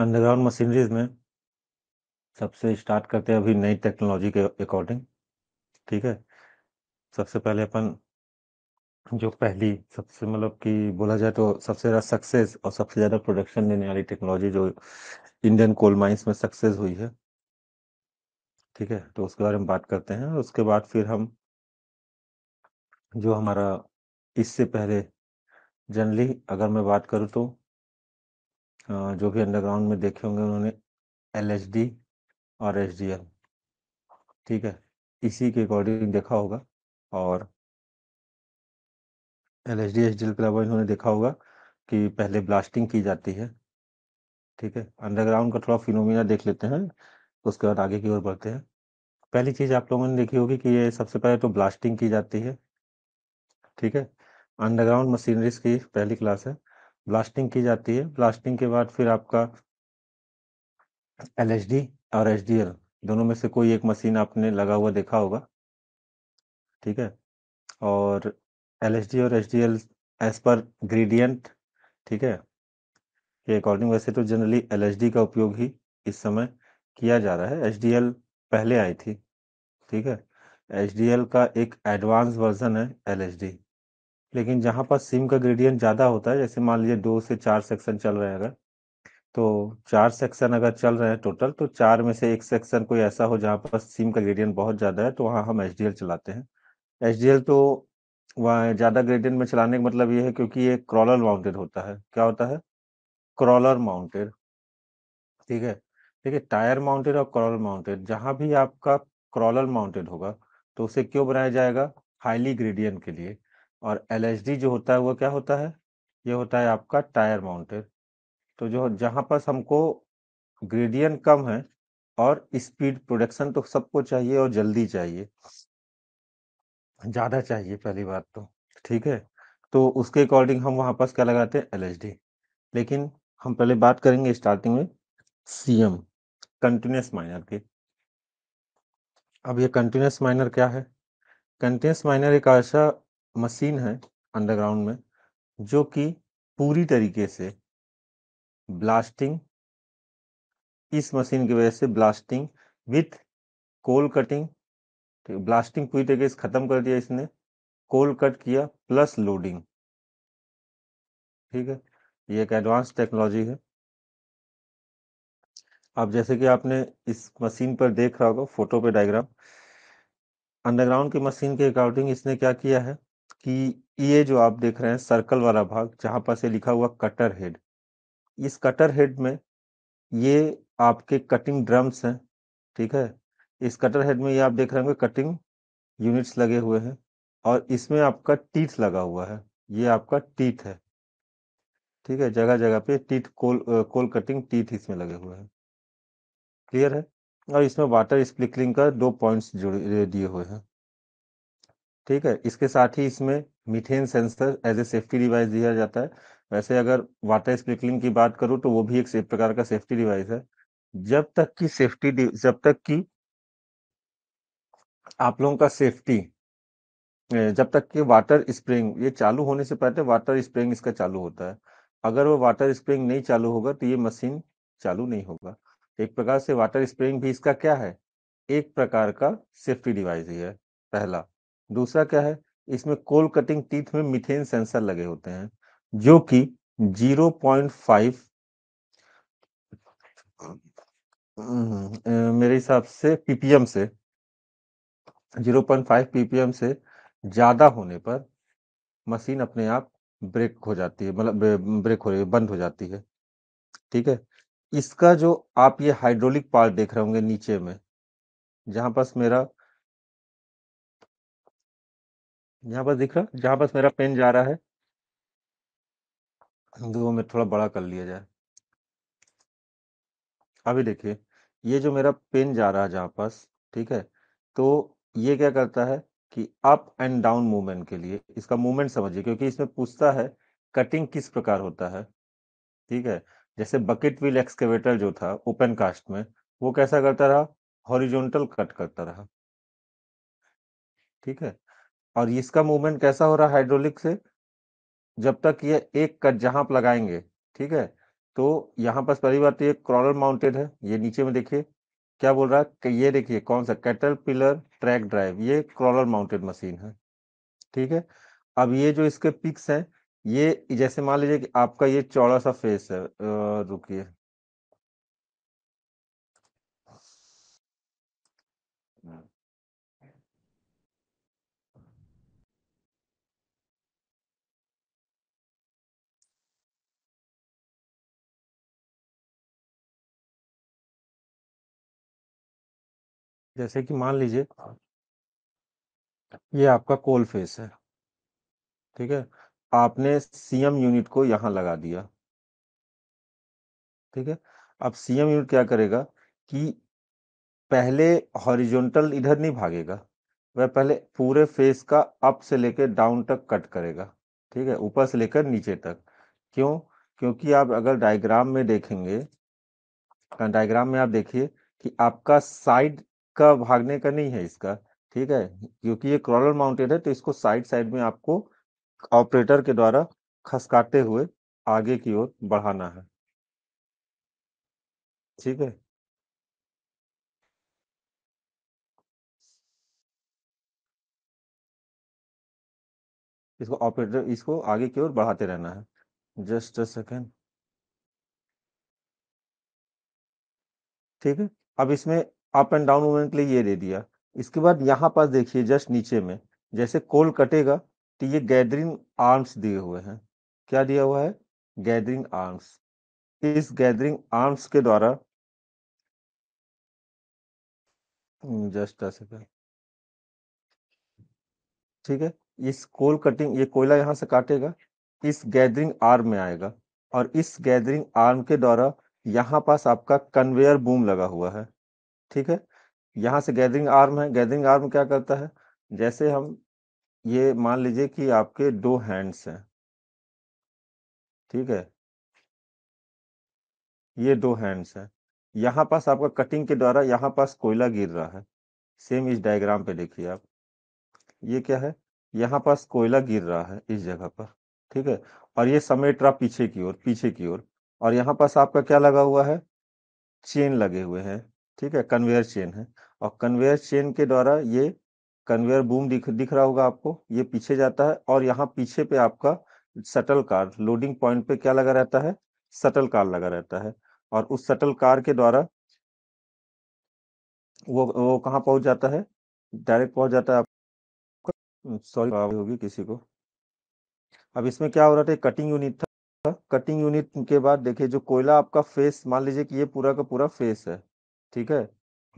Underground machineries में सबसे start करते हैं अभी नई टेक्नोलॉजी के अकॉर्डिंग ठीक है सबसे पहले अपन जो पहली सबसे मतलब कि बोला जाए तो सबसे ज़्यादा सक्सेस और सबसे ज़्यादा प्रोडक्शन देने वाली टेक्नोलॉजी जो इंडियन कोल माइंस में सक्सेस हुई है ठीक है तो उसके बारे में बात करते हैं उसके बाद फिर हम जो हमारा इससे पहले जनरली अगर मैं बात करूँ तो जो कि अंडरग्राउंड में देखे होंगे उन्होंने एल और एच ठीक है इसी के अकॉर्डिंग देखा होगा और एल एच डी एच के अलावा इन्होंने देखा होगा कि पहले ब्लास्टिंग की जाती है ठीक है अंडरग्राउंड का थोड़ा फिनोमिना देख लेते हैं उसके बाद आगे की ओर बढ़ते हैं पहली चीज़ आप लोगों ने देखी होगी कि ये सबसे पहले तो ब्लास्टिंग की जाती है ठीक है अंडरग्राउंड मशीनरीज की पहली क्लास है ब्लास्टिंग की जाती है ब्लास्टिंग के बाद फिर आपका एल और एच दोनों में से कोई एक मशीन आपने लगा हुआ देखा होगा ठीक है और एल और एच डी एल एज पर ग्रेडियंट ठीक है के अकॉर्डिंग वैसे तो जनरली एल का उपयोग ही इस समय किया जा रहा है एच पहले आई थी ठीक है एच का एक एडवांस वर्जन है एल लेकिन जहाँ पर सिम का ग्रेडियंट ज़्यादा होता है जैसे मान लीजिए दो से चार सेक्शन चल रहे हैं अगर तो चार सेक्शन अगर चल रहे हैं टोटल तो चार में से एक सेक्शन कोई ऐसा हो जहाँ पर सिम का ग्रेडियंट बहुत ज़्यादा है तो वहाँ हम एच चलाते हैं एच तो वहाँ ज़्यादा ग्रेडियंट में चलाने का मतलब ये है क्योंकि ये क्रॉलर माउंटेड होता है क्या होता है क्रॉलर माउंटेड ठीक है ठीक है टायर माउंटेड और क्रॉलर माउंटेड जहाँ भी आपका क्रॉलर माउंटेड होगा तो उसे क्यों बनाया जाएगा हाईली ग्रेडियंट के लिए और एल जो होता है वो क्या होता है ये होता है आपका टायर माउंटेड तो जो जहाँ पर हमको ग्रेडियन कम है और स्पीड प्रोडक्शन तो सबको चाहिए और जल्दी चाहिए ज़्यादा चाहिए पहली बात तो ठीक है तो उसके अकॉर्डिंग हम वहाँ पर क्या लगाते हैं एल लेकिन हम पहले बात करेंगे स्टार्टिंग में सी एम कंटिन्यूस माइनर की अब ये कंटिन्यूस माइनर क्या है कंटिन्यूस माइनर एक ऐसा मशीन है अंडरग्राउंड में जो कि पूरी तरीके से ब्लास्टिंग इस मशीन की वजह से blasting with coal cutting blasting पूरी तरीके से ख़त्म कर दिया इसने कोल कट किया प्लस लोडिंग ठीक है ये एक एडवांस टेक्नोलॉजी है अब जैसे कि आपने इस मशीन पर देख रहा होगा फोटो पे डायग्राम अंडरग्राउंड की मशीन के अकॉर्डिंग इसने क्या किया है कि ये जो आप देख रहे हैं सर्कल वाला भाग जहां पर से लिखा हुआ कटर हेड इस कटर हेड में ये आपके कटिंग ड्रम्स हैं ठीक है इस कटर हेड में ये आप देख रहे होंगे कटिंग यूनिट्स लगे हुए हैं और इसमें आपका टीथ लगा हुआ है ये आपका टीथ है ठीक है जगह जगह पे teeth coal coal cutting teeth इसमें लगे हुए हैं क्लियर है और इसमें वाटर स्प्लिकलिंग का दो पॉइंट्स जुड़े दिए हुए हैं ठीक है इसके साथ ही इसमें methane sensor as a safety device दिया जाता है वैसे अगर वाटर स्प्रिकलिंग की बात करूँ तो वो भी एक प्रकार का सेफ्टी डिवाइस है जब तक की सेफ्टी जब तक की आप लोगों का सेफ्टी जब तक कि वाटर स्प्रिंग ये चालू होने से पहले वाटर स्प्रिंग इसका चालू होता है अगर वो वाटर स्प्रिंग नहीं चालू होगा तो ये मशीन चालू नहीं होगा एक प्रकार से वाटर स्प्रिंग भी इसका क्या है एक प्रकार का सेफ्टी डिवाइस ही है पहला दूसरा क्या है इसमें कोल कटिंग टीथ में मिथेन सेंसर लगे होते हैं जो कि 0.5 मेरे हिसाब से पीपीएम से 0.5 पीपीएम से ज्यादा होने पर मशीन अपने आप ब्रेक हो जाती है मतलब ब्रेक हो रही है बंद हो जाती है ठीक है इसका जो आप ये हाइड्रोलिक पार्ट देख रहे होंगे नीचे में जहां पास मेरा यहाँ बस दिख रहा जहाँ बस मेरा पेन जा रहा है दो तो में थोड़ा बड़ा कर लिया जाए अभी देखिए ये जो मेरा पेन जा रहा है जहाँ पास ठीक है तो ये क्या करता है कि अप एंड डाउन मूवमेंट के लिए इसका मूवमेंट समझिए क्योंकि इसमें पूछता है कटिंग किस प्रकार होता है ठीक है जैसे बकेट व्हील एक्सकेवेटर जो था ओपन कास्ट में वो कैसा करता रहा हॉरिजोनटल कट करता रहा ठीक है और इसका मूवमेंट कैसा हो रहा है हाइड्रोलिक से जब तक ये एक कट जहां आप लगाएंगे ठीक है तो यहाँ पर परिवर्तित ये क्रॉलर माउंटेड है ये नीचे में देखिए क्या बोल रहा है ये देखिए कौन सा कैटल पिलर ट्रैक ड्राइव ये क्रॉलर माउंटेड मशीन है ठीक है अब ये जो इसके पिक्स हैं ये जैसे मान लीजिए कि आपका ये चौड़ा सा फेस है रुकिए जैसे कि मान लीजिए ये आपका कोल फेस है ठीक है आपने सीएम यूनिट को यहां लगा दिया ठीक है अब सीएम यूनिट क्या करेगा कि पहले हॉरिजॉन्टल इधर नहीं भागेगा वह पहले पूरे फेस का अप से लेकर डाउन तक कट करेगा ठीक है ऊपर से लेकर नीचे तक क्यों क्योंकि आप अगर डायग्राम में देखेंगे डायग्राम में आप देखिए कि आपका साइड का भागने का नहीं है इसका, ठीक है? क्योंकि ये क्रॉलर माउंटेड है तो इसको साइड-साइड में आपको ऑपरेटर के द्वारा खसकाते हुए आगे की ओर बढ़ाना है। ठीक है? इसको ऑपरेटर इसको आगे की ओर बढ़ाते रहना है। जस्ट अ सेकेंड ठीक है? अब इसमें अप एंड डाउन मूवमेंट के लिए ये दे दिया इसके बाद यहाँ पास देखिए जस्ट नीचे में जैसे कोल कटेगा तो ये गैदरिंग आर्म्स दिए हुए हैं क्या दिया हुआ है गैदरिंग आर्म्स इस गैदरिंग आर्म्स के द्वारा जस्ट हम्म, ऐसे ठीक है इस कोल कटिंग ये कोयला यहाँ से काटेगा इस गैदरिंग आर्म में आएगा और इस गैदरिंग आर्म के द्वारा यहाँ पास आपका कन्वेयर बूम लगा हुआ है ठीक है यहाँ से गैदरिंग आर्म है गैदरिंग आर्म क्या करता है जैसे हम ये मान लीजिए कि आपके दो हैंड्स हैं ठीक है ये दो हैंड्स हैं यहाँ पास आपका कटिंग के द्वारा यहाँ पास कोयला गिर रहा है सेम इस डायग्राम पे देखिए आप ये क्या है यहाँ पास कोयला गिर रहा है इस जगह पर ठीक है और ये समेट रहा पीछे की ओर पीछे की ओर और, और यहाँ पास आपका क्या लगा हुआ है चेन लगे हुए हैं ठीक है कन्वेयर चेन है और कन्वेयर चेन के द्वारा ये कन्वेयर बूम दिख दिख रहा होगा आपको ये पीछे जाता है और यहाँ पीछे पे आपका सटल कार लोडिंग पॉइंट पे क्या लगा रहता है सटल कार लगा रहता है और उस सटल कार के द्वारा वो वो कहाँ पहुंच जाता है डायरेक्ट पहुंच जाता है आपका सॉरी होगी किसी को अब इसमें क्या हो रहा था कटिंग यूनिट था कटिंग यूनिट के बाद देखिए जो कोयला आपका फेस मान लीजिए कि ये पूरा का पूरा फेस है ठीक है?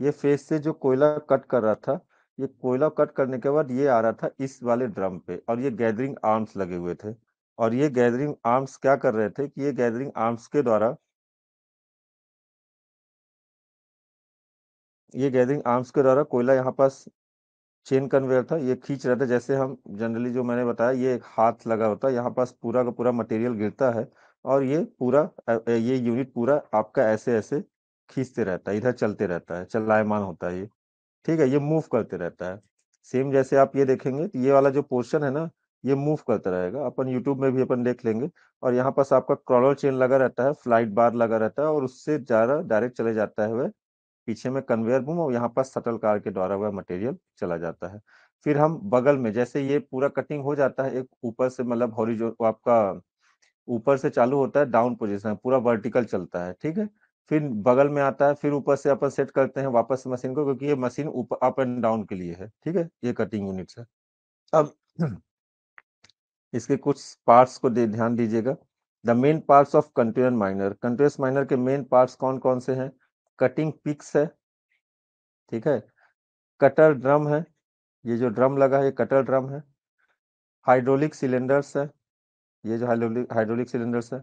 ये फेस से जो कोयला कट कर रहा था, ये कोयला कट करने के बाद ये आ रहा था इस वाले ड्रम पे और ये गैदरिंग आर्म्स लगे हुए थे। और ये गैदरिंग आर्म्स क्या कर रहे थे कि ये गैदरिंग आर्म्स के द्वारा ये गैदरिंग आर्म्स के द्वारा कोयला यहाँ पास चेन कन्वेयर था, ये खींच रहा था जैसे हम जनरली जो मैंने बताया ये एक हाथ लगा होता है, यहाँ पास पूरा का पूरा मटेरियल गिरता है और ये पूरा ये यूनिट पूरा आपका ऐसे-ऐसे खींचते रहता है इधर चलते रहता है चलायमान होता है ये ठीक है ये मूव करते रहता है सेम जैसे आप ये देखेंगे तो ये वाला जो पोर्शन है ना ये मूव करता रहेगा अपन यूट्यूब में भी अपन देख लेंगे और यहाँ पास आपका क्रॉलर चेन लगा रहता है फ्लाइट बार लगा रहता है और उससे ज़्यादा डायरेक्ट चले जाता है वह पीछे में कन्वेयर बूम और यहाँ पास सटल कार के द्वारा वह मटेरियल चला जाता है फिर हम बगल में जैसे ये पूरा कटिंग हो जाता है एक ऊपर से मतलब हॉरिजो आपका ऊपर से चालू होता है डाउन पोजिशन पूरा वर्टिकल चलता है ठीक है फिर बगल में आता है फिर ऊपर से अपन सेट करते हैं वापस मशीन को क्योंकि ये मशीन अप एंड डाउन के लिए है ठीक है ये कटिंग यूनिट है अब इसके कुछ पार्ट्स को ध्यान दीजिएगा the main parts of continuous miner continuous miner के मेन पार्ट्स कौन कौन से हैं कटिंग पिक्स है ठीक है कटर ड्रम है ये जो ड्रम लगा है ये कटर ड्रम है हाइड्रोलिक सिलेंडर्स है ये जो हाइड्रोलिक हाइड्रोलिक सिलेंडर्स है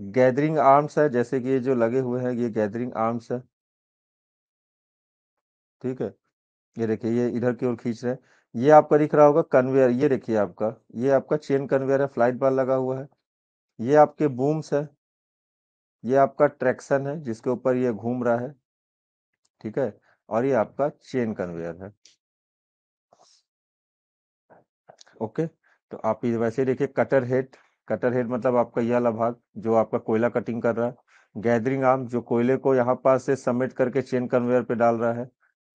गैदरिंग आर्म्स है जैसे कि ये जो लगे हुए हैं ये गैदरिंग आर्म्स है ठीक है ये देखिए ये इधर की ओर खींच रहे हैं ये आपका दिख रहा होगा कन्वेयर ये देखिए आपका ये आपका चेन कन्वेयर है फ्लाइट बार लगा हुआ है ये आपके बूम्स है ये आपका ट्रैक्शन है जिसके ऊपर ये घूम रहा है ठीक है और ये आपका चेन कन्वेयर है ओके तो आप वैसे देखिए कटर हेड कटर हेड मतलब आपका यह वाला भाग जो आपका कोयला कटिंग कर रहा है गैदरिंग आर्म जो कोयले को यहाँ पास से समेट करके चेन कन्वेयर पे डाल रहा है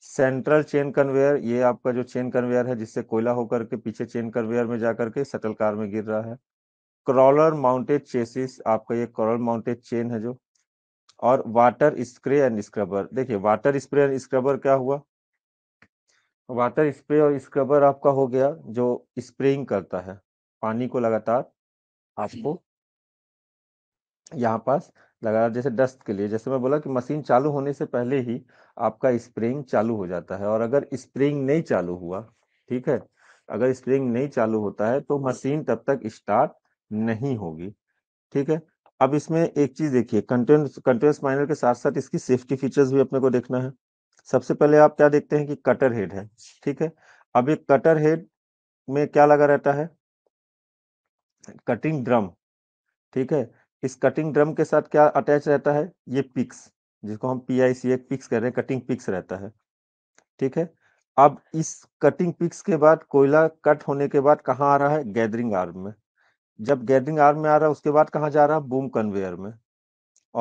सेंट्रल चेन कन्वेयर ये आपका जो चेन कन्वेयर है जिससे कोयला होकर के पीछे चेन कन्वेयर में जाकर के सटल कार में गिर रहा है क्रॉलर माउंटेड चेसिस आपका ये क्रॉलर माउंटेड चेन है जो और वाटर स्प्रे एंड स्क्रबर देखिए वाटर स्प्रे एंड स्क्रबर क्या हुआ वाटर स्प्रे और स्क्रबर आपका हो गया जो स्प्रेइंग करता है पानी को लगातार आपको यहाँ पास लगा जैसे डस्ट के लिए जैसे मैं बोला कि मशीन चालू होने से पहले ही आपका स्प्रेइंग चालू हो जाता है और अगर स्प्रेइंग नहीं चालू हुआ ठीक है अगर स्प्रिंग नहीं चालू होता है तो मशीन तब तक स्टार्ट नहीं होगी ठीक है अब इसमें एक चीज देखिए कंटेंट माइनर के साथ साथ इसकी सेफ्टी फीचर्स भी अपने को देखना है सबसे पहले आप क्या देखते हैं कि कटर हेड है ठीक है अब एक कटर हेड में क्या लगा रहता है कटिंग ड्रम ठीक है इस कटिंग ड्रम के साथ क्या अटैच रहता है ये पिक्स जिसको हम पी आई सी एक पिक्स कह रहे हैं कटिंग पिक्स रहता है ठीक है अब इस कटिंग पिक्स के बाद कोयला कट होने के बाद कहाँ आ रहा है गैदरिंग आर्म में जब गैदरिंग आर्म में आ रहा है उसके बाद कहाँ जा रहा है बूम कन्वेयर में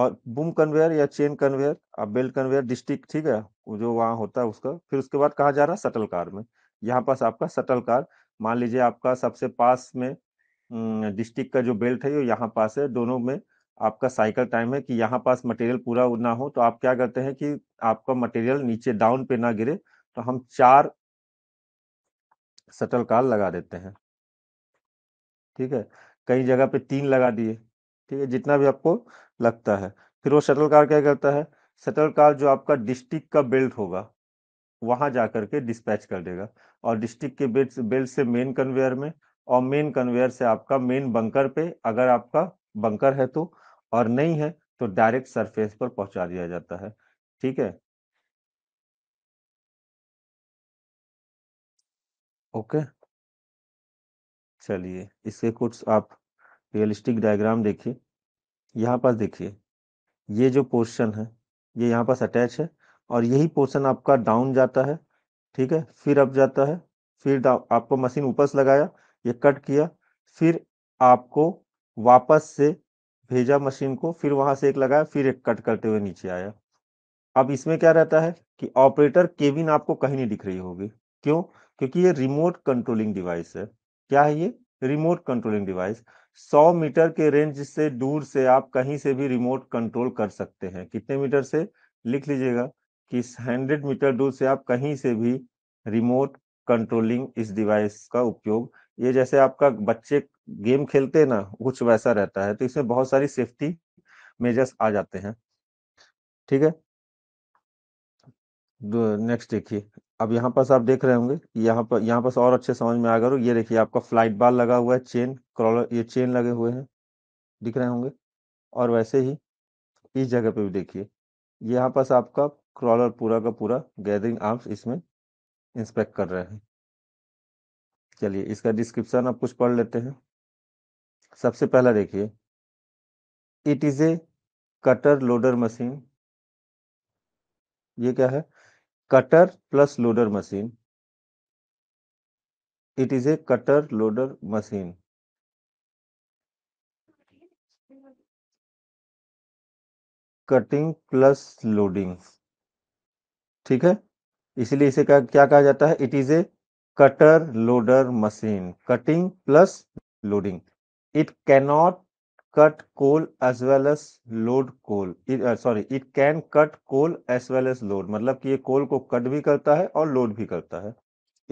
और बूम कन्वेयर या चेन कन्वेयर अब बेल्ट कन्वेयर डिस्ट्रिक्ट ठीक है जो वहाँ होता है उसका फिर उसके बाद कहाँ जा रहा है सटल कार में यहाँ पास आपका सटल कार मान लीजिए आपका सबसे पास में डिस्ट्रिक्ट का जो बेल्ट है वो यहाँ पास है दोनों में आपका साइकिल टाइम है कि यहाँ पास मटेरियल पूरा ना हो तो आप क्या करते हैं कि आपका मटेरियल नीचे डाउन पे ना गिरे तो हम चार सटल कार लगा देते हैं ठीक है कई जगह पे तीन लगा दिए ठीक है जितना भी आपको लगता है फिर वो शटल कार क्या करता है शटल कार जो आपका डिस्ट्रिक्ट का बेल्ट होगा वहां जा करके डिस्पैच कर देगा और डिस्ट्रिक्ट के बेल्ट बेल्ट से मेन कन्वेयर में और मेन कन्वेयर से आपका मेन बंकर पे अगर आपका बंकर है तो और नहीं है तो डायरेक्ट सरफेस पर पहुंचा दिया जाता है ठीक है ओके चलिए इसके कुछ आप रियलिस्टिक डायग्राम देखिए यहाँ पास देखिए ये जो पोर्शन है ये यहाँ पास अटैच है और यही पोर्शन आपका डाउन जाता है ठीक है फिर अप जाता है फिर आपको मशीन ऊपर से लगाया ये कट किया फिर आपको वापस से भेजा मशीन को फिर वहां से एक लगाया फिर एक कट करते हुए नीचे आया अब इसमें क्या रहता है कि ऑपरेटर केबिन आपको कहीं नहीं दिख रही होगी क्यों क्योंकि ये रिमोट कंट्रोलिंग डिवाइस है क्या है ये रिमोट कंट्रोलिंग डिवाइस 100 मीटर के रेंज से दूर से आप कहीं से भी रिमोट कंट्रोल कर सकते हैं कितने मीटर से लिख लीजिएगा कि 100 मीटर दूर से आप कहीं से भी रिमोट कंट्रोलिंग इस डिवाइस का उपयोग ये जैसे आपका बच्चे गेम खेलते हैं ना कुछ वैसा रहता है तो इसमें बहुत सारी सेफ्टी मेजर्स आ जाते हैं ठीक है नेक्स्ट देखिए अब यहाँ पास आप देख रहे होंगे यहाँ पर यहाँ पास और अच्छे समझ में आ करो ये देखिए आपका फ्लाइट बाल लगा हुआ है चेन क्रॉलर ये चेन लगे हुए हैं दिख रहे होंगे और वैसे ही इस जगह पे भी देखिए यहाँ पास आपका क्रॉलर पूरा का पूरा गैदरिंग आर्म्स इसमें इंस्पेक्ट कर रहे हैं चलिए इसका डिस्क्रिप्शन आप कुछ पढ़ लेते हैं सबसे पहला देखिए it is a cutter loader machine ये क्या है cutter plus loader machine it is a cutter loader machine cutting plus loading ठीक है इसलिए इसे क्या कहा जाता है it is a cutter loader machine cutting plus loading it cannot cut coal as well as load coal sorry it can cut coal as well as load मतलब कि ये कोल को कट भी करता है और लोड भी करता है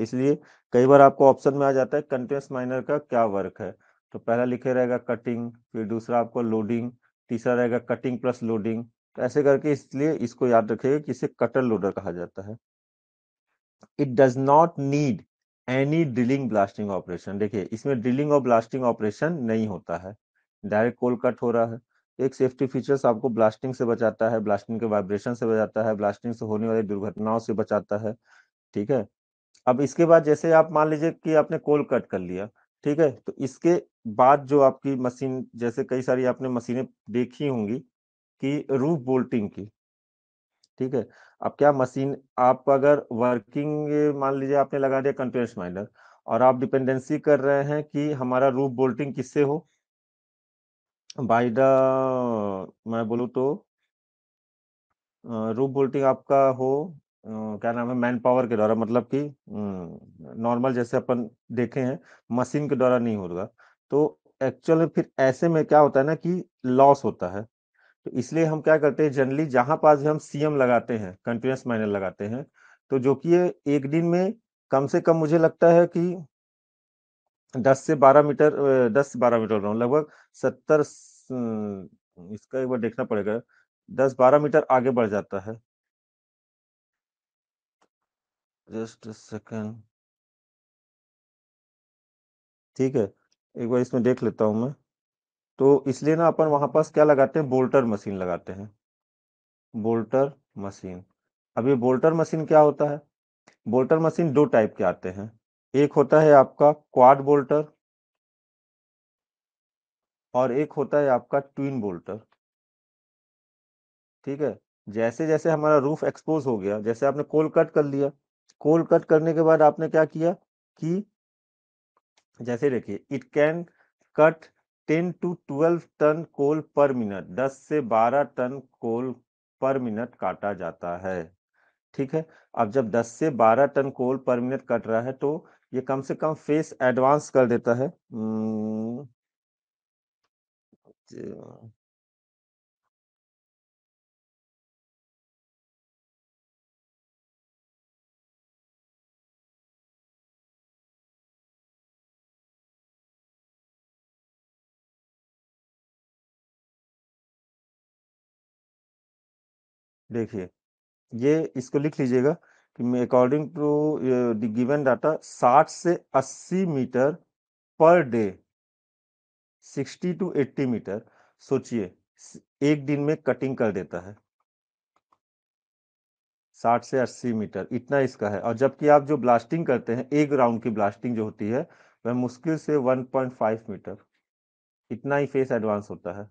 इसलिए कई बार आपको ऑप्शन में आ जाता है कंटिन्यूस माइनर का क्या वर्क है तो पहला लिखे रहेगा कटिंग फिर दूसरा आपको लोडिंग तीसरा रहेगा कटिंग प्लस लोडिंग तो ऐसे करके इसलिए इसको याद रखिएगा कि इसे कटर लोडर कहा जाता है it does not need any drilling blasting operation देखिए इसमें ड्रिलिंग और ब्लास्टिंग ऑपरेशन नहीं होता है डायरेक्ट कोल कट हो रहा है एक सेफ्टी फीचर्स आपको ब्लास्टिंग से बचाता है ब्लास्टिंग के वाइब्रेशन से बचाता है ब्लास्टिंग से होने वाली दुर्घटनाओं से बचाता है ठीक है अब इसके बाद जैसे आप मान लीजिए कि आपने कोल कट कर लिया ठीक है तो इसके बाद जो आपकी मशीन जैसे कई सारी आपने मशीनें देखी होंगी कि रूफ बोल्टिंग की ठीक है अब क्या मशीन आप अगर वर्किंग मान लीजिए आपने लगा दिया कंटिन्यूस माइनर और आप डिपेंडेंसी कर रहे हैं कि हमारा रूप बोल्टिंग किससे हो बाई द मैं बोलूँ तो रूप बोल्टिंग आपका हो क्या नाम है मैन पावर के द्वारा मतलब कि हम्म, नॉर्मल जैसे अपन देखे हैं मशीन के द्वारा नहीं होगा तो एक्चुअल फिर ऐसे में क्या होता है ना कि लॉस होता है तो इसलिए हम क्या करते हैं जनरली जहां पास भी हम सीएम लगाते हैं कंटिन्यूस माइनर लगाते हैं तो जो कि एक दिन में कम से कम मुझे लगता है कि 10 से 12 मीटर 10 से 12 मीटर लगभग 70 इसका एक बार देखना पड़ेगा 10-12 मीटर आगे बढ़ जाता है जस्ट सेकेंड ठीक है एक बार इसमें देख लेता हूं मैं तो इसलिए ना अपन वहां पास क्या लगाते हैं बोल्टर मशीन लगाते हैं बोल्टर मशीन अब ये बोल्टर मशीन क्या होता है बोल्टर मशीन दो टाइप के आते हैं एक होता है आपका क्वाड बोल्टर और एक होता है आपका ट्विन बोल्टर ठीक है जैसे जैसे हमारा रूफ एक्सपोज हो गया जैसे आपने कोल कट कर लिया कोल कट करने के बाद आपने क्या किया कि जैसे देखिए it can cut ten to twelve ton coal per minute दस से बारह टन कोल पर मिनट काटा जाता है ठीक है अब जब दस से बारह ton coal per minute cut रहा है तो ये कम से कम फेस एडवांस कर देता है हम्म, देखिए ये इसको लिख लीजिएगा कि according to the given data 60 से 80 metre per day 60 to 80 metre सोचिए एक दिन में कटिंग कर देता है 60 से 80 मीटर इतना इसका है और जबकि आप जो ब्लास्टिंग करते हैं एक राउंड की ब्लास्टिंग जो होती है वह मुश्किल से 1.5 मीटर इतना ही फेस एडवांस होता है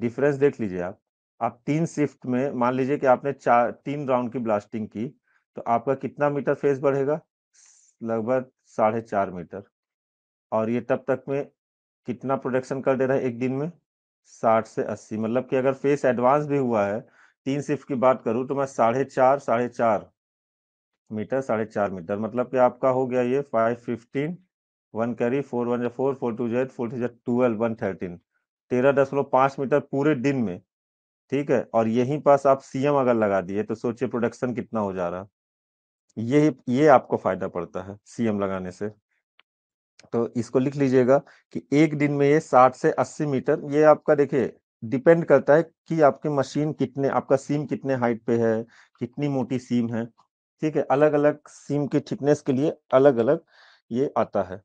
डिफरेंस देख लीजिए आप आप तीन शिफ्ट में मान लीजिए कि आपने चार तीन राउंड की ब्लास्टिंग की तो आपका कितना मीटर फेस बढ़ेगा लगभग साढ़े चार मीटर और ये तब तक में कितना प्रोडक्शन कर दे रहा है एक दिन में साठ से अस्सी मतलब कि अगर फेस एडवांस भी हुआ है तीन शिफ्ट की बात करूँ तो मैं साढ़े चार साढ़े चार मीटर साढ़े चार मीटर मतलब कि आपका हो गया ये five fifteen one carry four one जो फोर फोर टू जो four two Z twelve one thirteen तेरह दशमलव पाँच मीटर पूरे दिन में ठीक है और यही पास आप सीएम अगर लगा दिए तो सोचिए प्रोडक्शन कितना हो जा रहा ये ये आपको फायदा पड़ता है सीएम लगाने से तो इसको लिख लीजिएगा कि एक दिन में ये साठ से अस्सी मीटर ये आपका देखिए डिपेंड करता है कि आपकी मशीन कितने आपका सीम कितने हाइट पे है कितनी मोटी सीम है ठीक है अलग अलग सीम की थिकनेस के लिए अलग अलग ये आता है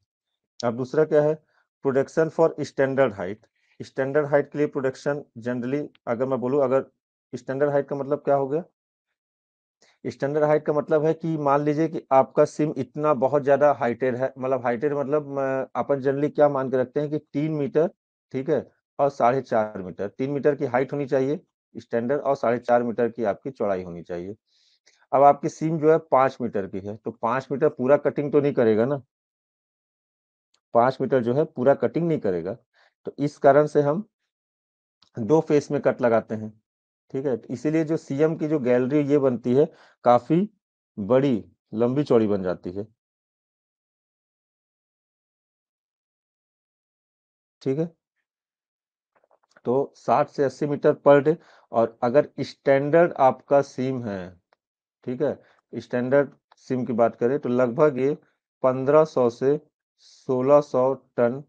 अब दूसरा क्या है production for standard height standard height के लिए प्रोडक्शन जनरली अगर मैं बोलूँ अगर स्टैंडर्ड हाइट का मतलब क्या हो गया स्टैंडर्ड हाइट का मतलब है कि मान लीजिए कि आपका सिम इतना बहुत ज़्यादा हाइटेड है मतलब हाइटेड मतलब अपन जनरली क्या मान के रखते हैं कि तीन मीटर ठीक है और साढ़े चार मीटर तीन मीटर की हाइट होनी चाहिए स्टैंडर्ड और साढ़े चार मीटर की आपकी चौड़ाई होनी चाहिए अब आपकी सिम जो है पांच मीटर की है तो पांच मीटर पूरा कटिंग तो नहीं करेगा ना पांच मीटर जो है पूरा कटिंग नहीं करेगा तो इस कारण से हम दो फेस में कट लगाते हैं ठीक है इसीलिए जो सीएम की जो गैलरी ये बनती है काफी बड़ी लंबी चौड़ी बन जाती है ठीक है तो 60 से 80 मीटर पर डे और अगर स्टैंडर्ड आपका सिम है ठीक है स्टैंडर्ड सिम की बात करें तो लगभग ये 1500 से 1600 टन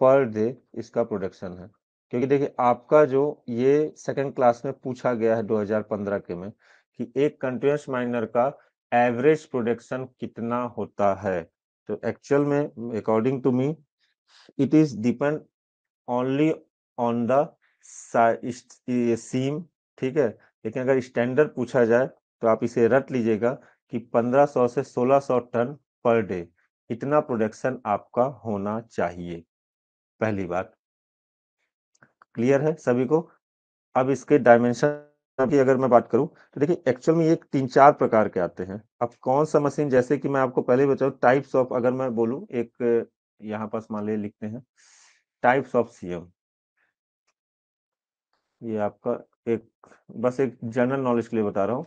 पर डे इसका प्रोडक्शन है क्योंकि देखिए आपका जो ये सेकंड क्लास में पूछा गया है 2015 के में कि एक कंटिन्यूस माइनर का एवरेज प्रोडक्शन कितना होता है तो एक्चुअल में according to me it is depend only on the seam ठीक है लेकिन अगर स्टैंडर्ड पूछा जाए तो आप इसे रट लीजिएगा कि 1500 से 1600 टन पर डे इतना प्रोडक्शन आपका होना चाहिए पहली बात क्लियर है सभी को अब इसके डायमेंशन की अगर मैं बात करूं तो देखिए एक्चुअल में ये तीन चार प्रकार के आते हैं अब कौन सा मशीन जैसे कि मैं आपको पहले बताऊं टाइप्स ऑफ अगर मैं बोलूं एक यहां पास मान लिया लिखते हैं टाइप्स ऑफ सीएम ये आपका एक बस एक जनरल नॉलेज के लिए बता रहा हूं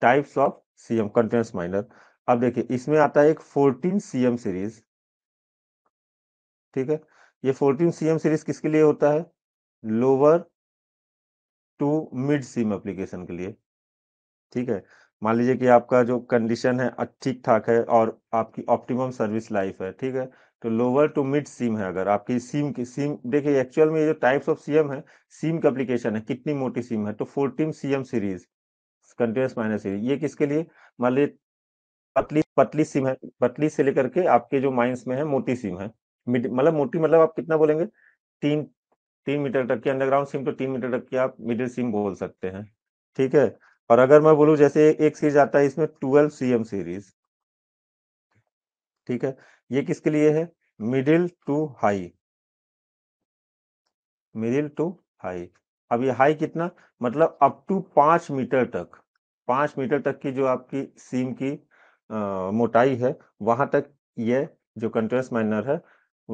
types of CM continuous miner अब देखिए इसमें आता है एक फोर्टीन सीएम सीरीज ठीक है ये फोर्टीन सीएम सीरीज किसके लिए होता है lower to mid seam application के लिए ठीक है मान लीजिए कि आपका जो कंडीशन है ठीक ठाक है और आपकी ऑप्टिमम सर्विस लाइफ है ठीक है तो लोअर टू मिड सीम है अगर आपकी सीम की सीम देखिए एक्चुअल में ये जो टाइप्स ऑफ सीएम है सीम का एप्लीकेशन है कितनी मोटी सीम है तो fourteen CM series continuous minus series ये किसके लिए मान लीजिए पतली पतली सिम है पतली से लेकर के आपके जो माइंस में है मोटी सिम है मतलब मोटी मतलब आप कितना बोलेंगे तीन तीन मीटर तक की अंडरग्राउंड सिम तो तीन मीटर तक की आप मिडिल सिम बोल सकते हैं ठीक है और अगर मैं बोलूं जैसे एक सीरीज आता है इसमें ट्वेल्व सी सीरीज ठीक है ये किसके लिए है middle to high middle to high अब ये हाई कितना मतलब अप टू पांच मीटर तक पांच मीटर तक की जो आपकी सीम की आ, मोटाई है वहां तक ये जो कंट्रेस माइनर है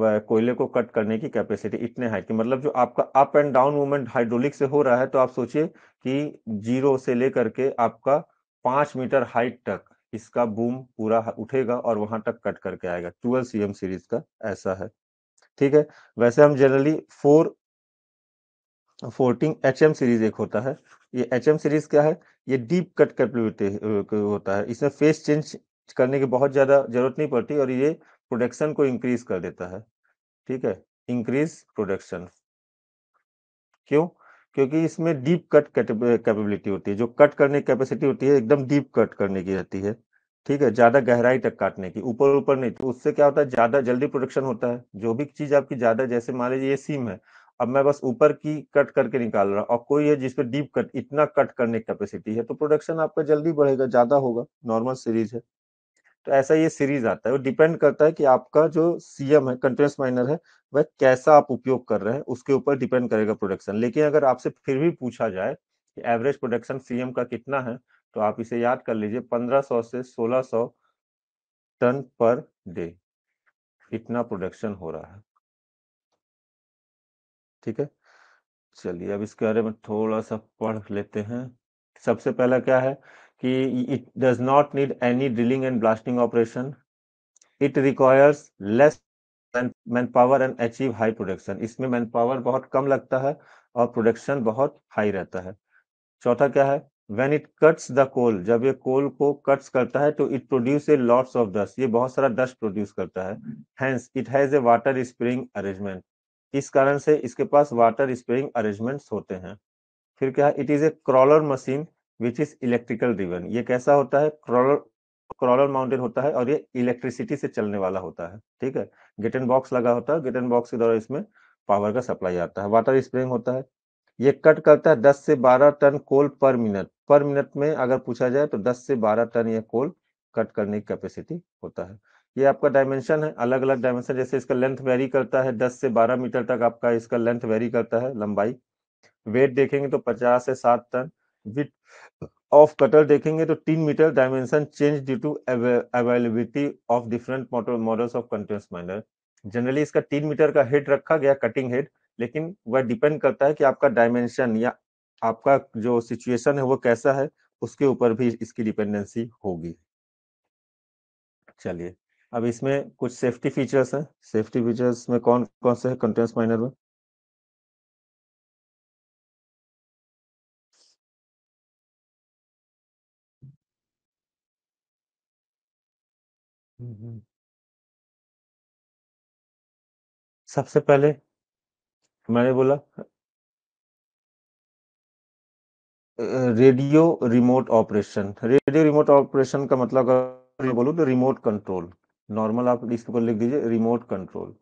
वह कोयले को कट करने की कैपेसिटी इतने हाइट कि मतलब जो आपका up and down movement hydraulic से हो रहा है तो आप सोचिए कि जीरो से लेकर के आपका पांच मीटर हाइट तक इसका बूम पूरा उठेगा और वहां तक कट करके आएगा ट्वेल्व सी सीरीज का ऐसा है ठीक है वैसे हम generally four fourteen H M series एक होता है ये एच एम सीरीज क्या है ये डीप कट कैपेबिलिटी होता है इसमें फेस चेंज करने की बहुत ज़्यादा जरूरत नहीं पड़ती और ये प्रोडक्शन को इंक्रीज कर देता है ठीक है इंक्रीज प्रोडक्शन क्यों क्योंकि इसमें डीप कट कैपेबिलिटी होती है जो कट करने की कैपेसिटी होती है एकदम डीप कट करने की रहती है ठीक है ज्यादा गहराई तक काटने की ऊपर ऊपर नहीं तो उससे क्या होता है ज्यादा जल्दी प्रोडक्शन होता है जो भी चीज आपकी ज्यादा जैसे मान लीजिए ये सीम है अब मैं बस ऊपर की कट करके निकाल रहा और कोई है जिसपे डीप कट इतना कट करने की कैपेसिटी है तो प्रोडक्शन आपका जल्दी बढ़ेगा ज्यादा होगा नॉर्मल सीरीज है तो ऐसा ये सीरीज आता है और डिपेंड करता है कि आपका जो सीएम है कंटिन्यूस माइनर है वह कैसा आप उपयोग कर रहे हैं उसके ऊपर डिपेंड करेगा प्रोडक्शन लेकिन अगर आपसे फिर भी पूछा जाए कि एवरेज प्रोडक्शन सीएम का कितना है तो आप इसे याद कर लीजिए 1500 से 1600 टन पर डे इतना प्रोडक्शन हो रहा है ठीक है चलिए अब इसके बारे में थोड़ा सा पढ़ लेते हैं सबसे पहला क्या है कि it does not need any drilling and blasting operation it requires less man power and achieve high production इसमें मैन पावर बहुत कम लगता है और प्रोडक्शन बहुत हाई रहता है चौथा क्या है when it cuts the coal जब ये कोल को कट्स करता है तो it produce a lots of dust ये बहुत सारा डस्ट प्रोड्यूस करता है hence it has a water spring arrangement इस कारण से इसके पास वाटर स्प्रिंग अरेंजमेंट्स होते हैं फिर क्या है it is a crawler machine which is electrical driven ये कैसा होता है क्रॉलर क्रॉलर माउंटेन होता है और ये इलेक्ट्रिसिटी से चलने वाला होता है ठीक है गेट एंड बॉक्स लगा होता है गेट एंड बॉक्स के द्वारा इसमें पावर का सप्लाई आता है वाटर स्प्रिंग होता है ये कट करता है 10 से 12 टन कोल पर मिनट पर मिनट में अगर पूछा जाए तो 10 से 12 टन ये कोल कट करने की कैपेसिटी होता है ये आपका डायमेंशन है अलग अलग डायमेंशन जैसे इसका लेंथ वेरी करता है 10 से 12 मीटर तक आपका इसका लेंथ वेरी करता है लंबाई वेट देखेंगे तो 50 से 60 टन विथ ऑफ कटर देखेंगे तो तीन metre dimension change due to availability of different models of continuous miner generally इसका तीन मीटर का हेड रखा गया कटिंग हेड लेकिन वह डिपेंड करता है कि आपका डायमेंशन या आपका जो सिचुएशन है वो कैसा है उसके ऊपर भी इसकी डिपेंडेंसी होगी चलिए अब इसमें कुछ सेफ्टी फीचर्स हैं सेफ्टी फीचर्स में कौन कौन से हैं कंटेंस माइनर में सबसे पहले मैंने बोला radio remote operation. Radio remote operation का मतलब अगर मैं तो रिमोट कंट्रोल। नॉर्मल आप इसको लिख दीजिए रिमोट कंट्रोल।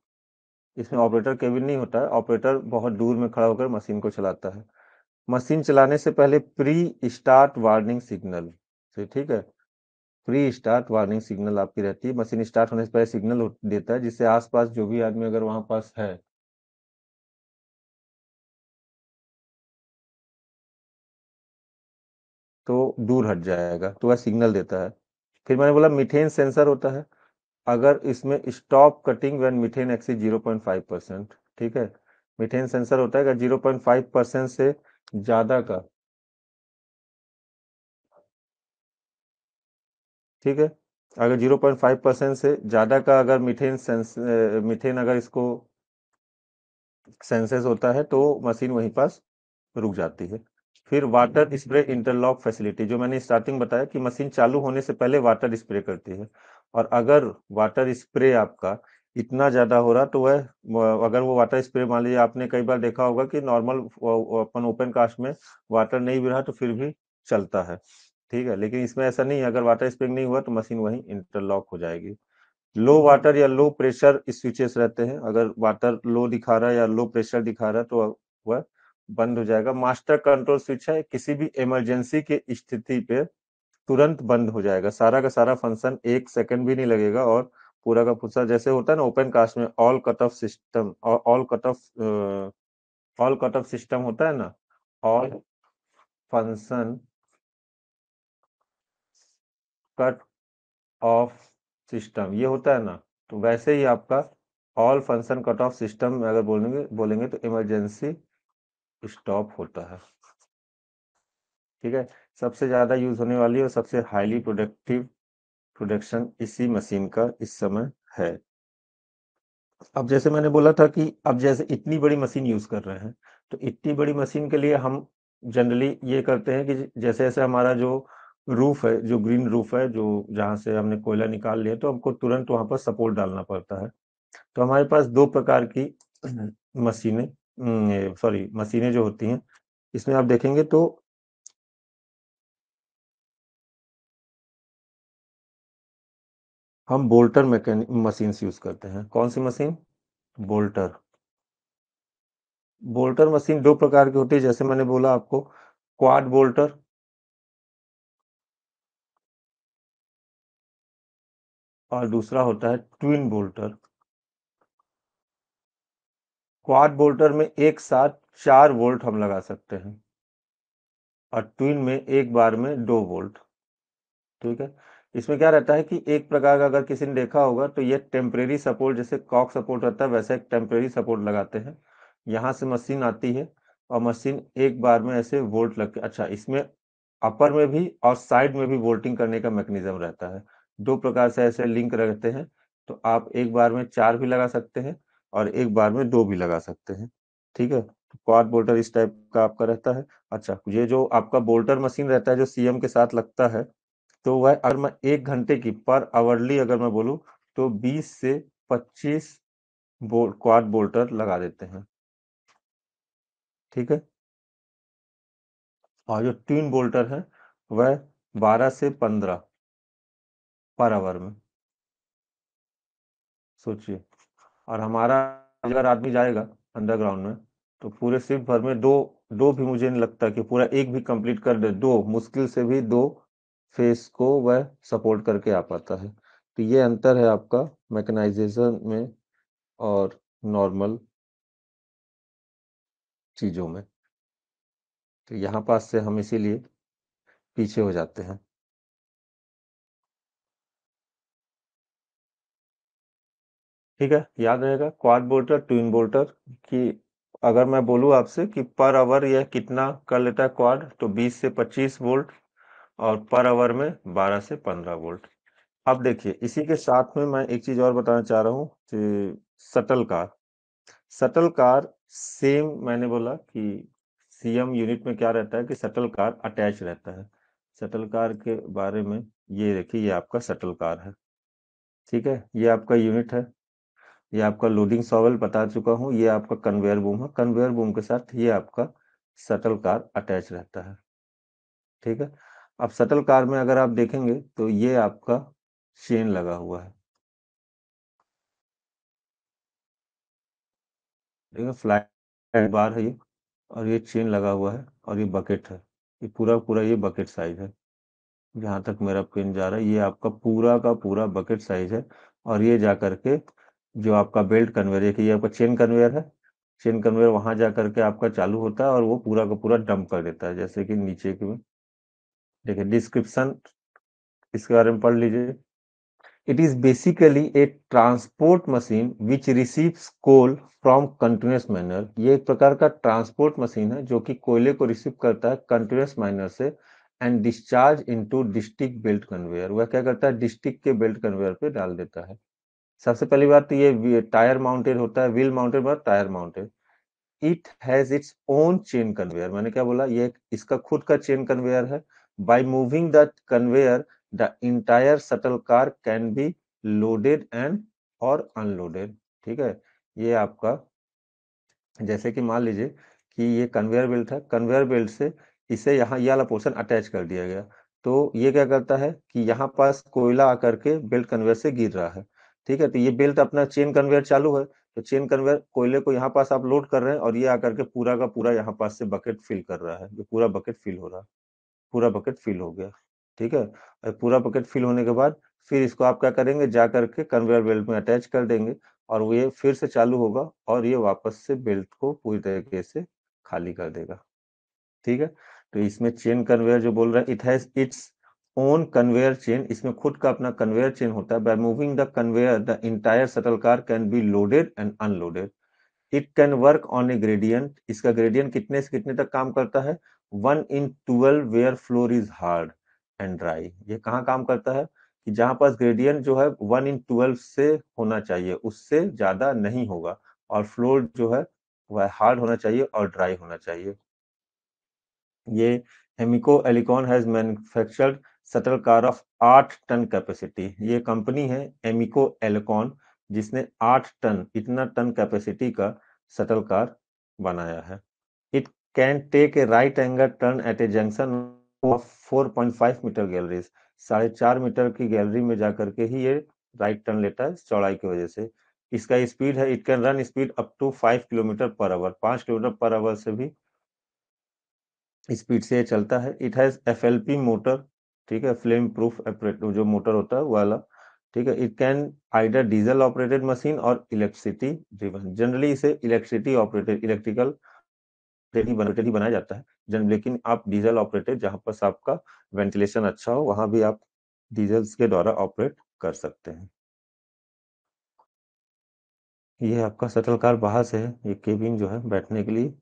इसमें ऑपरेटर केबिन नहीं होता है, ऑपरेटर बहुत दूर में खड़ा होकर मशीन को चलाता है। मशीन चलाने से पहले प्री स्टार्ट वार्निंग सिग्नल, ठीक है? प्री स्टार्ट वार्निंग सिग्नल आपकी रहती है मशीन स्टार्ट होने से पहले सिग्नल देता है जिससे आसपास जो भी आदमी अगर वहां पास है तो दूर हट जाएगा तो वह सिग्नल देता है फिर मैंने बोला मिथेन सेंसर होता है अगर इसमें stop cutting when methane exceed zero point five percent ठीक है मिथेन सेंसर होता है अगर जीरो पॉइंट फाइव परसेंट से ज़्यादा का ठीक है अगर 0.5 परसेंट से ज़्यादा का अगर मीथेन सेंस मीथेन अगर इसको सेंसेस होता है तो मशीन वहीं पास रुक जाती है फिर वाटर स्प्रे इंटरलॉक फैसिलिटी जो मैंने स्टार्टिंग बताया कि मशीन चालू होने से पहले वाटर स्प्रे करती है और अगर वाटर स्प्रे आपका इतना ज़्यादा हो रहा तो वह अगर वो वाटर स्प्रे मान लीजिए आपने कई बार देखा होगा कि नॉर्मल अपन ओपन कास्ट में वाटर नहीं भी रहा तो फिर भी चलता है ठीक है लेकिन इसमें ऐसा नहीं है अगर वाटर स्प्रिंग नहीं हुआ तो मशीन वहीं इंटरलॉक हो जाएगी लो वाटर हम्म। या लो प्रेशर स्विचेस रहते हैं अगर वाटर लो दिखा रहा है या लो प्रेशर दिखा रहा है तो वह बंद हो जाएगा मास्टर कंट्रोल स्विच है किसी भी इमरजेंसी के स्थिति पे तुरंत बंद हो जाएगा सारा का सारा फंक्शन एक सेकंड भी नहीं लगेगा और पूरा का पूरा जैसे होता है ना ओपन कास्ट में all cut off system all cut off all cut off system होता है ना all function cut off system ये होता है ना तो वैसे ही आपका all function cut off system अगर बोलेंगे बोलेंगे तो इमरजेंसी स्टॉप होता है ठीक है सबसे ज़्यादा यूज होने वाली और सबसे हाईली प्रोडक्टिव प्रोडक्शन इसी मशीन का इस समय है अब जैसे मैंने बोला था कि अब जैसे इतनी बड़ी मशीन यूज कर रहे हैं तो इतनी बड़ी मशीन के लिए हम जनरली ये करते हैं कि जैसे जैसे हमारा जो रूफ है जो ग्रीन रूफ है जो जहाँ से हमने कोयला निकाल लिया तो हमको तुरंत वहाँ पर सपोर्ट डालना पड़ता है तो हमारे पास दो प्रकार की मशीनें सॉरी मशीनें जो होती हैं इसमें आप देखेंगे तो हम बोल्टर मशीन यूज करते हैं कौन सी मशीन बोल्टर बोल्टर मशीन दो प्रकार की होती है जैसे मैंने बोला आपको क्वाड बोल्टर और दूसरा होता है ट्विन बोल्टर क्वाड बोल्टर में एक साथ चार वोल्ट हम लगा सकते हैं और ट्विन में एक बार में दो वोल्ट ठीक है इसमें क्या रहता है कि एक प्रकार का अगर किसी ने देखा होगा तो यह टेम्परेरी सपोर्ट जैसे कॉक सपोर्ट रहता है वैसे एक टेम्परेरी सपोर्ट लगाते हैं यहां से मशीन आती है और मशीन एक बार में ऐसे वोल्ट लग के अच्छा इसमें अपर में भी और साइड में भी वोल्टिंग करने का मैकेनिज्म रहता है दो प्रकार से ऐसे लिंक रखते हैं तो आप एक बार में चार भी लगा सकते हैं और एक बार में दो भी लगा सकते हैं ठीक है तो बोल्टर इस टाइप का आपका रहता है अच्छा ये जो आपका बोल्टर मशीन रहता है जो सीएम के साथ लगता है तो वह अगर मैं एक घंटे की पर आवरली अगर मैं बोलूँ तो बीस से पच्चीस बोल क्वार बोल्टर लगा देते हैं ठीक है और जो तीन बोल्टर है वह बारह से पंद्रह पर आवर में सोचिए और हमारा अगर आदमी जाएगा अंडरग्राउंड में तो पूरे सिर्फ भर में दो दो भी मुझे नहीं लगता कि पूरा एक भी कंप्लीट कर दे दो मुश्किल से भी दो फेस को वह सपोर्ट करके आ पाता है तो ये अंतर है आपका मैकेनाइजेशन में और नॉर्मल चीज़ों में तो यहाँ पास से हम इसीलिए पीछे हो जाते हैं ठीक है याद रहेगा क्वाड बोल्टर ट्विन बोल्टर की अगर मैं बोलूँ आपसे कि पर आवर यह कितना कर लेता है क्वाड तो 20 से 25 वोल्ट और पर आवर में 12 से 15 वोल्ट अब देखिए इसी के साथ में मैं एक चीज़ और बताना चाह रहा हूँ shuttle car shuttle car same मैंने बोला कि सीएम यूनिट में क्या रहता है कि सटल कार अटैच रहता है सटल कार के बारे में ये देखिए ये आपका सटल कार है ठीक है ये आपका यूनिट है ये आपका लोडिंग सॉवल बता चुका हूँ ये आपका कन्वेयर बूम है कन्वेयर बूम के साथ ये आपका सटल कार अटैच रहता है ठीक है अब सटल कार में अगर आप देखेंगे तो ये आपका चेन लगा हुआ है देखिए फ्लाइट बार है ये और ये चेन लगा हुआ है और ये बकेट है ये पूरा पूरा ये बकेट साइज है जहां तक मेरा पेन जा रहा है ये आपका पूरा का पूरा बकेट साइज है और ये जा करके जो आपका बेल्ट कन्वेयर है कि आपका चेन कन्वेयर है चेन कन्वेयर वहां जा करके आपका चालू होता है और वो पूरा का पूरा डंप कर देता है जैसे कि नीचे के में देखिए डिस्क्रिप्शन इसके बारे में पढ़ लीजिए it is basically a transport machine which receives coal from continuous miner ये एक प्रकार का ट्रांसपोर्ट मशीन है जो कि कोयले को रिसीव करता है कंटिन्यूस माइनर से and discharge into district belt conveyor वह क्या करता है डिस्ट्रिक्ट के बेल्ट कन्वेयर पे डाल देता है सबसे पहली बात तो ये टायर माउंटेड होता है व्हील माउंटेड बात tyre mounted it has its own chain conveyor मैंने क्या बोला ये इसका खुद का चेन कन्वेयर है by moving the conveyor the entire shuttle car can be loaded and और अनलोडेड ठीक है ये आपका जैसे कि मान लीजिए कि ये कन्वेयर बेल्ट है कन्वेयर बेल्ट से इसे यहाँ ये वाला पोर्सन अटैच कर दिया गया तो ये क्या करता है कि यहाँ पास कोयला आकर के बेल्ट कन्वेयर से गिर रहा है ठीक है? तो ये बेल्ट अपना चेन कन्वेयर चालू है, तो चेन कन्वेयर कोयले को यहाँ पास आप लोड कर रहे हैं और ये आकर के पूरा का पूरा यहाँ पास से बकेट फिल कर रहा है। ये पूरा बकेट फिल हो रहा है, पूरा बकेट फिल हो गया। ठीक है? और पूरा बकेट फिल होने के बाद फिर इसको आप क्या करेंगे जा करके कन्वेयर बेल्ट में अटैच कर देंगे और वो ये फिर से चालू होगा और ये वापस से बेल्ट को पूरी तरीके से खाली कर देगा। ठीक है? तो इसमें चेन कन्वेयर जो बोल रहे हैं it has its own conveyor chain इसमें खुद का अपना कन्वेयर चेन होता है by moving the conveyor the entire shuttle car can be loaded and unloaded it can work on a gradient इसका ग्रेडियंट कितने से कितने तक काम करता है one in twelve where floor is hard and dry ये कहाँ काम करता है कि जहां पास ग्रेडियंट जो है वन इन ट्वेल्व से होना चाहिए उससे ज़्यादा नहीं होगा और फ्लोर जो है वह हार्ड होना चाहिए और ड्राई होना चाहिए ये Eimco Elecon has manufactured shuttle car of आठ टन कैपेसिटी ये कंपनी है एमिको एलकॉन जिसने आठ टन इतना टन कैपेसिटी का सटल कार बनाया है it can take a right angle turn at a junction of five metre galleries साढ़े चार मीटर की गैलरी में जाकर के ही ये राइट टर्न लेता है चौड़ाई की वजह से इसका स्पीड है it can run speed up to five kilometre per hour पांच किलोमीटर पर आवर से भी स्पीड से चलता है इट हैज एफ मोटर ठीक है फ्लेम प्रूफ जो मोटर होता है वाला ठीक है it can either diesel operated machine और इलेक्ट्रिसिटी ड्रिवन जनरली इसे इलेक्ट्रिसिटी ऑपरेटेड इलेक्ट्रिकल ही बनाया जाता है जन लेकिन आप डीजल ऑपरेटेड जहां पर आपका वेंटिलेशन अच्छा हो वहां भी आप डीजल के द्वारा ऑपरेट कर सकते हैं ये आपका सटल कार बाहर से है ये केबिन जो है बैठने के लिए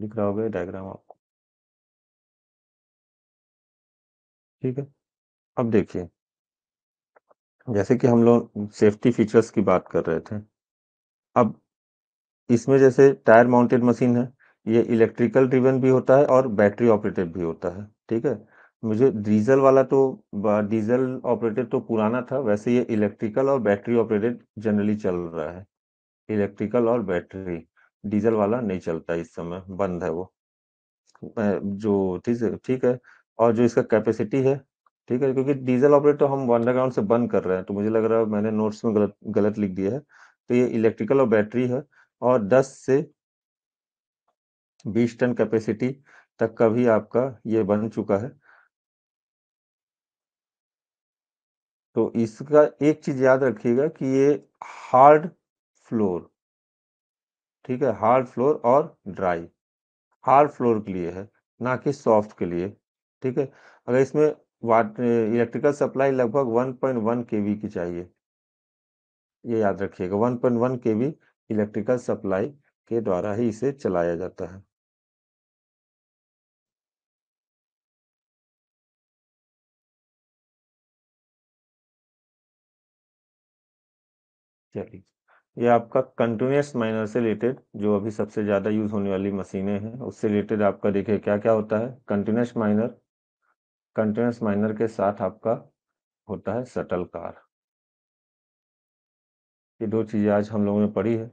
दिख रहा होगा डायग्राम आपको ठीक है अब देखिए जैसे कि हम लोग सेफ्टी फीचर्स की बात कर रहे थे अब इसमें जैसे टायर माउंटेड मशीन है ये इलेक्ट्रिकल ड्रिवन भी होता है और बैटरी ऑपरेटेड भी होता है ठीक है मुझे डीजल वाला तो डीजल ऑपरेटेड तो पुराना था वैसे ये इलेक्ट्रिकल और बैटरी ऑपरेटेड जनरली चल रहा है इलेक्ट्रिकल और बैटरी डीजल वाला नहीं चलता इस समय बंद है वो जो ठीक है ठीक है और जो इसका कैपेसिटी है ठीक है क्योंकि डीजल ऑपरेटर तो हम अंडरग्राउंड से बंद कर रहे हैं तो मुझे लग रहा है मैंने नोट्स में गलत गलत लिख दिया है तो ये इलेक्ट्रिकल और बैटरी है और 10 से 20 टन कैपेसिटी तक का भी आपका ये बन चुका है तो इसका एक चीज याद रखिएगा कि ये हार्ड फ्लोर ठीक है हार्ड फ्लोर और ड्राई हार्ड फ्लोर के लिए है ना कि सॉफ्ट के लिए ठीक है अगर इसमें वाट इलेक्ट्रिकल सप्लाई लगभग 1.1 पॉइंट की चाहिए ये याद रखिएगा 1.1 पॉइंट वी इलेक्ट्रिकल सप्लाई के द्वारा ही इसे चलाया जाता है चलिए ये आपका कंटिन्यूस माइनर से रिलेटेड जो अभी सबसे ज़्यादा यूज होने वाली मशीनें हैं उससे रिलेटेड आपका देखिए क्या क्या होता है कंटिन्यूस माइनर कंटिन्यूस माइनर के साथ आपका होता है सटल कार ये दो चीज़ें आज हम लोगों ने पढ़ी है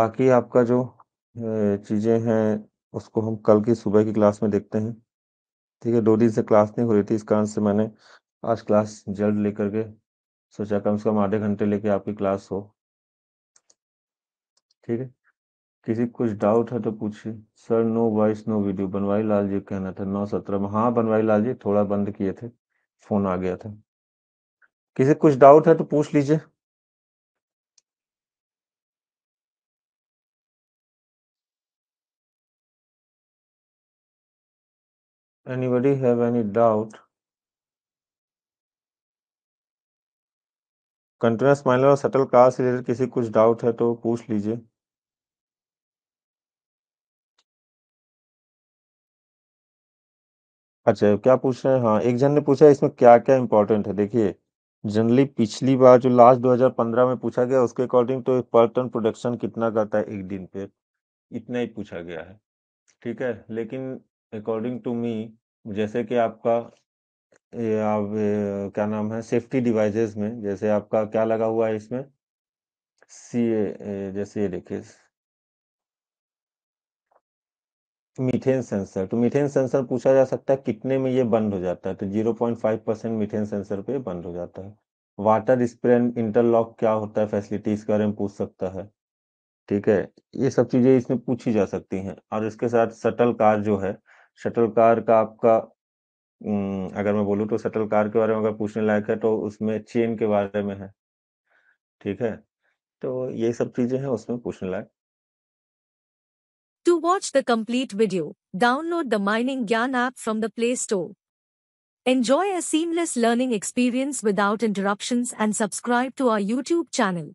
बाकी आपका जो चीज़ें हैं उसको हम कल की सुबह की क्लास में देखते हैं ठीक है दो दिन से क्लास नहीं हो रही थी इस कारण से मैंने आज क्लास जल्द लेकर के सोचा कम से कम आधे घंटे लेके आपकी क्लास हो ठीक है किसी कुछ डाउट है तो पूछिए sir no voice no video बनवाई लाल जी कहना था नौ सत्रह में हाँ बनवाई लाल जी थोड़ा बंद किए थे फोन आ गया था किसी कुछ डाउट है तो पूछ लीजिए anybody have any doubt continuous minor or subtle कार से kisi किसी कुछ डाउट है तो पूछ लीजिए अच्छा, क्या पूछ रहे हैं? हाँ, एक जन ने पूछा इसमें क्या-क्या इम्पोर्टेंट है? देखिए, जनरली पिछली बार जो लास्ट 2015 में पूछा गया उसके अकॉर्डिंग तो एक पर टन प्रोडक्शन कितना करता है एक दिन पे, इतना ही पूछा गया है। ठीक है? लेकिन अकॉर्डिंग टू मी जैसे कि आपका ये आप क्या नाम है सेफ्टी डिवाइसेज़ में जैसे आपका क्या लगा हुआ है इसमें? सी ए ए, जैसे ये देखिए मीथेन सेंसर तो मीथेन सेंसर पूछा जा सकता है कितने में ये बंद हो जाता है तो 0.5 परसेंट मीथेन सेंसर पे बंद हो जाता है वाटर स्प्रे इंटरलॉक क्या होता है फैसिलिटी इसके बारे में पूछ सकता है ठीक है ये सब चीजें इसमें पूछी जा सकती हैं और इसके साथ शटल कार जो है शटल कार का आपका अगर मैं बोलूँ तो शटल कार के बारे में अगर पूछने लायक है तो उसमें चेन के बारे में है ठीक है तो ये सब चीजें हैं उसमें पूछने लायक To watch the complete video, download the Mining Gyan app from the Play Store. Enjoy a seamless learning experience without interruptions and subscribe to our YouTube channel.